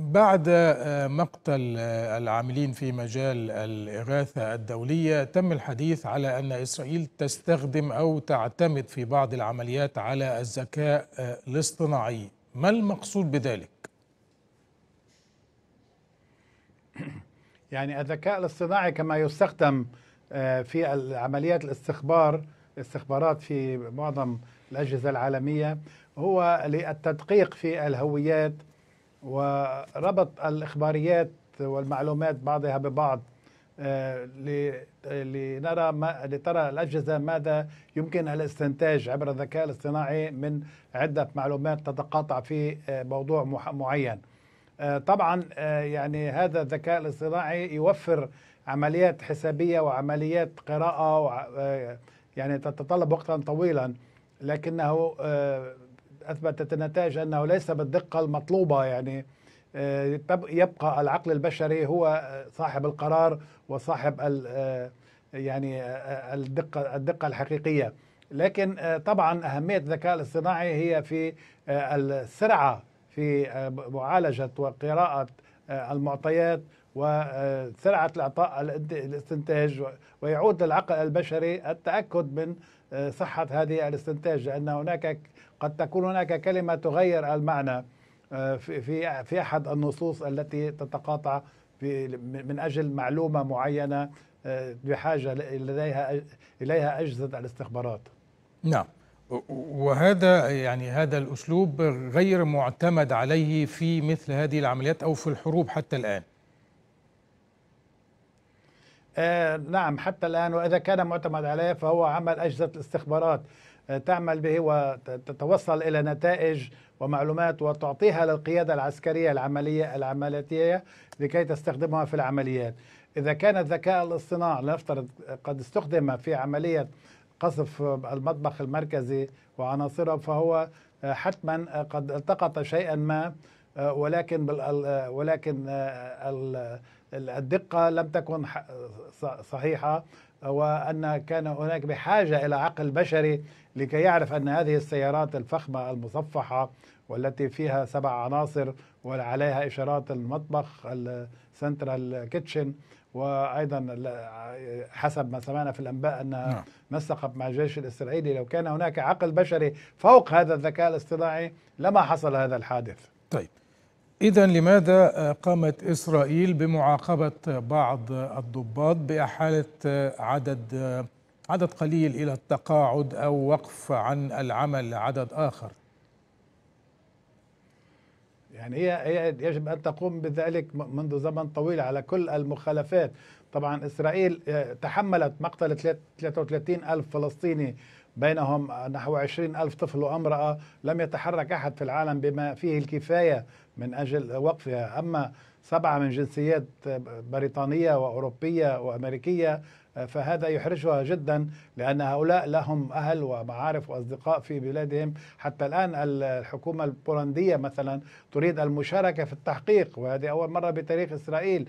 بعد آه، مقتل آه، العاملين في مجال الإغاثة الدولية تم الحديث على أن إسرائيل تستخدم أو تعتمد في بعض العمليات على الذكاء آه، الاصطناعي ما المقصود بذلك؟ يعني الذكاء الاصطناعي كما يستخدم في عمليات الاستخبار استخبارات في معظم الأجهزة العالمية هو للتدقيق في الهويات وربط الإخباريات والمعلومات بعضها ببعض آه، لنرى ما لترى الأجهزة ماذا يمكن الاستنتاج عبر الذكاء الاصطناعي من عدة معلومات تتقاطع في آه، موضوع معين آه، طبعا يعني هذا الذكاء الاصطناعي يوفر عمليات حسابية وعمليات قراءة يعني تتطلب وقتا طويلا لكنه أثبتت النتائج أنه ليس بالدقة المطلوبة يعني آه، يبقى العقل البشري هو آه، صاحب القرار وصاحب آه، يعني الدقة الدقة الحقيقية لكن طبعا أهمية الذكاء الاصطناعي هي في السرعة في معالجة وقراءة المعطيات وسرعة الإعطاء الاستنتاج ويعود للعقل البشري التأكد من صحة هذه الاستنتاج لأن هناك قد تكون هناك كلمة تغير المعنى آه، في في أحد النصوص التي تتقاطع في من أجل معلومة معينة آه، بحاجة لديها إليها أجهزة الاستخبارات نعم وهذا يعني هذا الأسلوب غير معتمد عليه في مثل هذه العمليات أو في الحروب حتى الآن آه نعم حتى الآن وإذا كان معتمد عليه فهو عمل أجهزة الاستخبارات تعمل به وتتوصل إلى نتائج ومعلومات وتعطيها للقيادة العسكرية العملية العملية لكي تستخدمها في العمليات إذا كان الذكاء الاصطناعي لنفترض قد استخدم في عملية قصف المطبخ المركزي وعناصره فهو حتما قد التقط شيئا ما ولكن ولكن الدقة لم تكن صحيحة وأن كان هناك بحاجة إلى عقل بشري لكي يعرف أن هذه السيارات الفخمة المصفحة والتي فيها سبع عناصر وعليها إشارات المطبخ السنترال كيتشن وايضا حسب ما سمعنا في الانباء ان نعم. مسقط مع الجيش الاسرائيلي لو كان هناك عقل بشري فوق هذا الذكاء الاصطناعي لما حصل هذا الحادث. طيب إذا لماذا آه, قامت إسرائيل بمعاقبة بعض الضباط بإحالة آه, عدد آه, عدد قليل إلى التقاعد أو وقف عن العمل عدد آخر؟ يعني هي هي يجب ان تقوم بذلك منذ زمن طويل على كل المخالفات طبعا اسرائيل تحملت مقتل 33 الف فلسطيني بينهم نحو عشرين ألف طفل وامرأة لم يتحرك أحد في العالم بما فيه الكفاية من أجل وقفها أما سبعة من جنسيات بريطانية وأوروبية وأمريكية فهذا يحرجها جدا لأن هؤلاء لهم أهل ومعارف وأصدقاء في بلادهم حتى الآن الحكومة البولندية مثلا تريد المشاركة في التحقيق وهذه أول مرة بتاريخ إسرائيل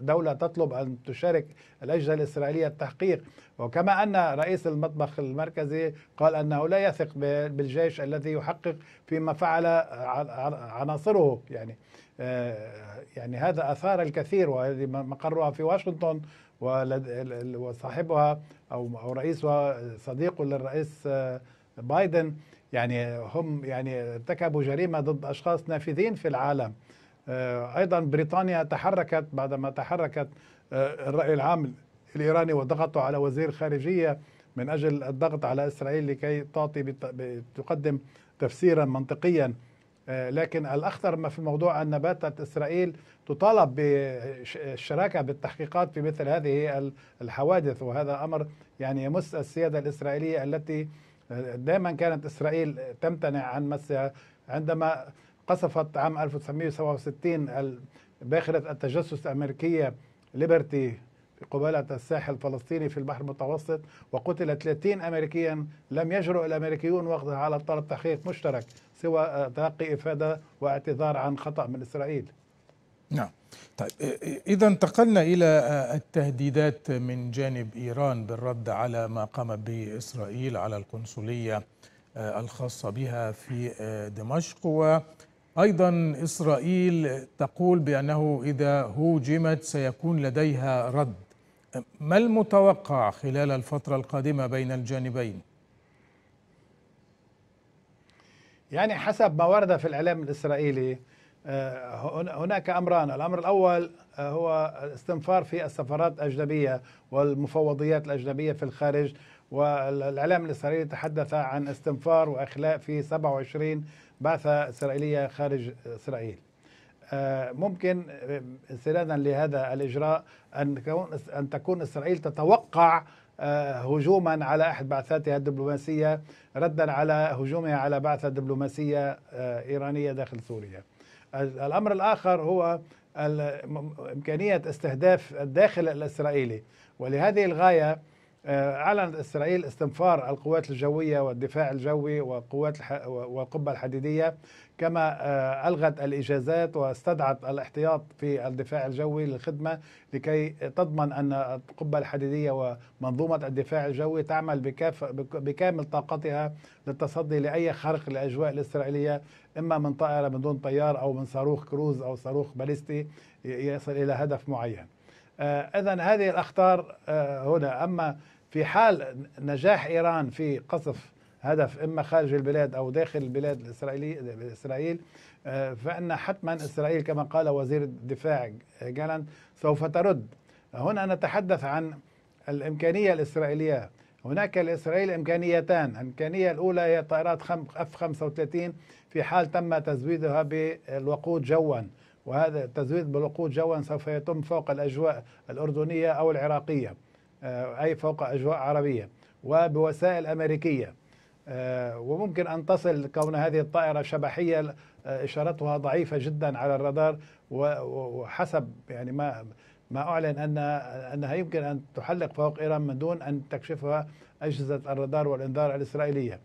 دولة تطلب أن تشارك الأجهزة الإسرائيلية التحقيق وكما أن رئيس المطبخ المركزي قال أنه لا يثق بالجيش الذي يحقق فيما فعل عناصره يعني يعني هذا أثار الكثير وهذه مقرها في واشنطن وصاحبها أو أو رئيسها صديق للرئيس آه، بايدن يعني هم يعني ارتكبوا جريمة ضد أشخاص نافذين في العالم آه، أيضا بريطانيا تحركت بعدما تحركت آه، الرأي العام الإيراني وضغطوا على وزير خارجية من أجل الضغط على إسرائيل لكي تعطي تقدم تفسيرا منطقيا آه، لكن الأخطر ما في موضوع أن باتت إسرائيل تطالب بالشراكة بالتحقيقات في مثل هذه الحوادث وهذا أمر يعني يمس السيادة الإسرائيلية التي آه، دائما كانت إسرائيل تمتنع عن مسها عندما قصفت عام 1967 باخرة التجسس الأمريكية ليبرتي قبالة الساحل الفلسطيني في البحر المتوسط وقتل 30 أمريكيا لم يجرؤ الأمريكيون وقتها على طلب تحقيق مشترك سوى تلقي إفادة واعتذار عن خطأ من إسرائيل نعم طيب إذا انتقلنا إلى التهديدات من جانب إيران بالرد على ما قامت به إسرائيل على القنصلية الخاصة بها في دمشق وأيضا إسرائيل تقول بأنه إذا هوجمت سيكون لديها رد ما المتوقع خلال الفترة القادمة بين الجانبين؟ يعني حسب ما ورد في الإعلام الإسرائيلي آه، هناك أمران الأمر الأول آه، هو استنفار في السفارات الأجنبية والمفوضيات الأجنبية في الخارج والإعلام الإسرائيلي تحدث عن استنفار وإخلاء في 27 بعثة إسرائيلية خارج إسرائيل ممكن استنادا آه، لهذا الاجراء ان ان تكون اسرائيل تتوقع آه، هجوما على احد بعثاتها الدبلوماسيه ردا على هجومها على بعثه دبلوماسيه آه، ايرانيه داخل سوريا. الامر الاخر هو امكانيه استهداف الداخل الاسرائيلي ولهذه الغايه أعلنت آه، إسرائيل استنفار القوات الجوية والدفاع الجوي وقوات الح... والقبة الحديدية كما آه، ألغت الإجازات واستدعت الاحتياط في الدفاع الجوي للخدمة لكي تضمن أن القبة الحديدية ومنظومة الدفاع الجوي تعمل بكاف... بكامل طاقتها للتصدي لأي خرق للأجواء الإسرائيلية إما من طائرة من دون طيار أو من صاروخ كروز أو صاروخ باليستي يصل إلى هدف معين آه، اذا هذه الاخطار آه، هنا اما في حال نجاح ايران في قصف هدف اما خارج البلاد او داخل البلاد الاسرائيلي اسرائيل آه، فان حتما اسرائيل كما قال وزير الدفاع جالان سوف ترد هنا نتحدث عن الامكانيه الاسرائيليه هناك لاسرائيل امكانيتان الامكانيه الاولى هي طائرات اف 35 في حال تم تزويدها بالوقود جوا وهذا التزويد بالوقود جوا سوف يتم فوق الأجواء الأردنية أو العراقية آه، أي فوق أجواء عربية وبوسائل أمريكية آه، وممكن أن تصل كون هذه الطائرة شبحية آه، إشارتها ضعيفة جدا على الرادار وحسب يعني ما ما أعلن أن أنها يمكن أن تحلق فوق إيران من دون أن تكشفها أجهزة الرادار والإنذار الإسرائيلية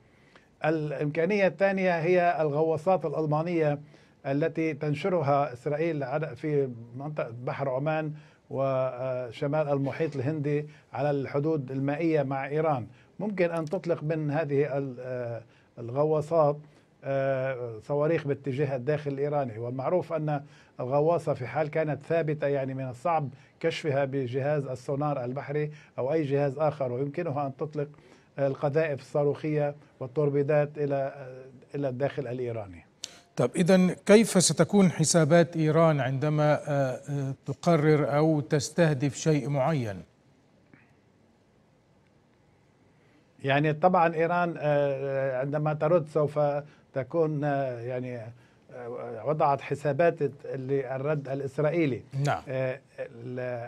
الإمكانية الثانية هي الغواصات الألمانية التي تنشرها إسرائيل في منطقة بحر عمان وشمال المحيط الهندي على الحدود المائية مع إيران ممكن أن تطلق من هذه آه، الغواصات آه، صواريخ باتجاه الداخل الإيراني والمعروف أن الغواصة في حال كانت ثابتة يعني من الصعب كشفها بجهاز السونار البحري أو أي جهاز آخر ويمكنها أن تطلق القذائف الصاروخية والتوربيدات إلى إلى الداخل الإيراني طب إذا كيف ستكون حسابات إيران عندما آه، آه، تقرر أو تستهدف شيء معين؟ يعني طبعا إيران آه، عندما ترد سوف تكون يعني وضعت حسابات للرد الإسرائيلي نعم.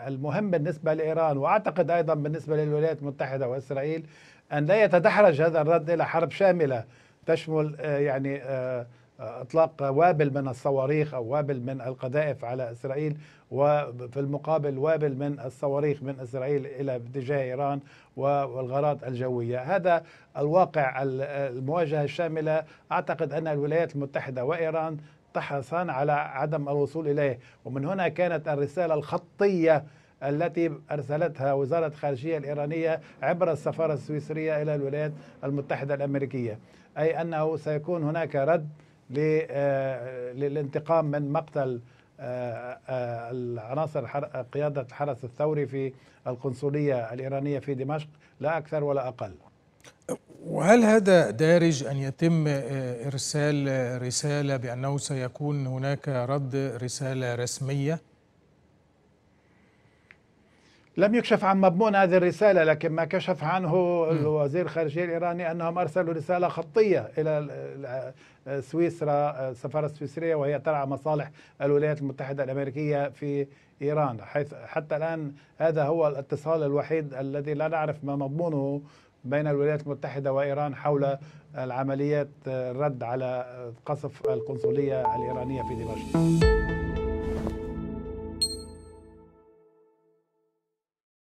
المهم بالنسبة لإيران وأعتقد أيضا بالنسبة للولايات المتحدة وإسرائيل أن لا يتدحرج هذا الرد إلى حرب شاملة تشمل يعني اطلاق وابل من الصواريخ او وابل من القذائف على اسرائيل وفي المقابل وابل من الصواريخ من اسرائيل الى اتجاه ايران والغارات الجويه، هذا الواقع المواجهه الشامله اعتقد ان الولايات المتحده وايران تحرصان على عدم الوصول اليه، ومن هنا كانت الرساله الخطيه التي ارسلتها وزاره الخارجيه الايرانيه عبر السفاره السويسريه الى الولايات المتحده الامريكيه، اي انه سيكون هناك رد آه، للانتقام من مقتل آه، آه، العناصر قيادة الحرس الثوري في القنصلية الإيرانية في دمشق لا أكثر ولا أقل وهل هذا دارج أن يتم إرسال رسالة بأنه سيكون هناك رد رسالة رسمية؟ لم يكشف عن مضمون هذه الرسالة لكن ما كشف عنه وزير الخارجية الإيراني أنهم أرسلوا رسالة خطية إلى سويسرا السفارة السويسرية وهي ترعى مصالح الولايات المتحدة الأمريكية في إيران حيث حتى الآن هذا هو الاتصال الوحيد الذي لا نعرف ما مضمونه بين الولايات المتحدة وإيران حول العمليات الرد على قصف القنصلية الإيرانية في دمشق